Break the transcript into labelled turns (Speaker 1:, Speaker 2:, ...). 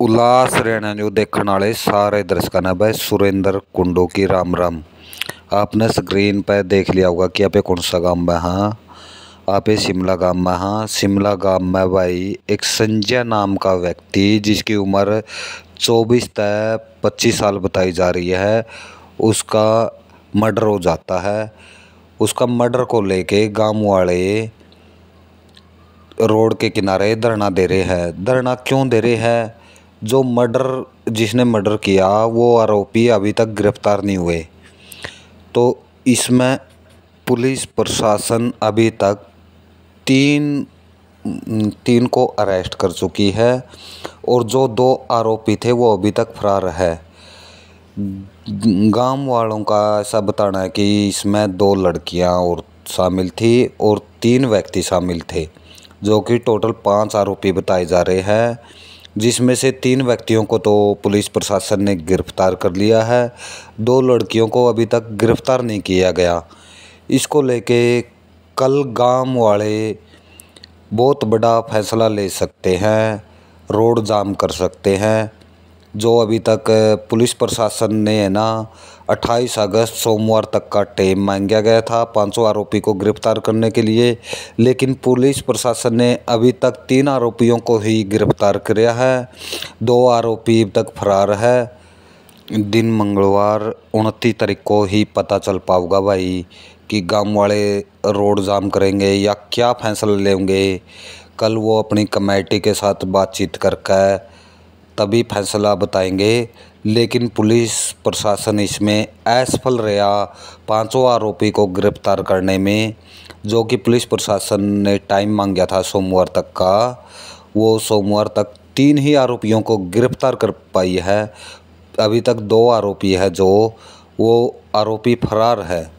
Speaker 1: उल्लास रहना जो देखने वाले सारे दर्शकों ने भाई सुरेंद्र कुंडो की राम राम आपने स्क्रीन पर देख लिया होगा कि आप कौन सा गांव में हाँ आप शिमला गांव में हाँ शिमला गांव में भाई एक संजय नाम का व्यक्ति जिसकी उम्र 24 तय 25 साल बताई जा रही है उसका मर्डर हो जाता है उसका मर्डर को लेके गांव वाले रोड के किनारे धरना दे रहे हैं धरना क्यों दे रहे हैं जो मर्डर जिसने मर्डर किया वो आरोपी अभी तक गिरफ्तार नहीं हुए तो इसमें पुलिस प्रशासन अभी तक तीन तीन को अरेस्ट कर चुकी है और जो दो आरोपी थे वो अभी तक फरार है गांव वालों का ऐसा बताना है कि इसमें दो लड़कियां और शामिल थी और तीन व्यक्ति शामिल थे जो कि टोटल पांच आरोपी बताए जा रहे हैं जिसमें से तीन व्यक्तियों को तो पुलिस प्रशासन ने गिरफ्तार कर लिया है दो लड़कियों को अभी तक गिरफ्तार नहीं किया गया इसको लेके कल गांव वाले बहुत बड़ा फैसला ले सकते हैं रोड जाम कर सकते हैं जो अभी तक पुलिस प्रशासन ने है ना 28 अगस्त सोमवार तक का टाइम मांगा गया था 500 आरोपी को गिरफ्तार करने के लिए लेकिन पुलिस प्रशासन ने अभी तक तीन आरोपियों को ही गिरफ्तार किया है दो आरोपी अब तक फरार है दिन मंगलवार उनतीस तारीख को ही पता चल पाओगा भाई कि गांव वाले रोड जाम करेंगे या क्या फैसला लेंगे कल वो अपनी कमेटी के साथ बातचीत करके तभी फैसला बताएंगे लेकिन पुलिस प्रशासन इसमें असफल रहा पांचों आरोपी को गिरफ्तार करने में जो कि पुलिस प्रशासन ने टाइम मांगा था सोमवार तक का वो सोमवार तक तीन ही आरोपियों को गिरफ्तार कर पाई है अभी तक दो आरोपी है जो वो आरोपी फरार है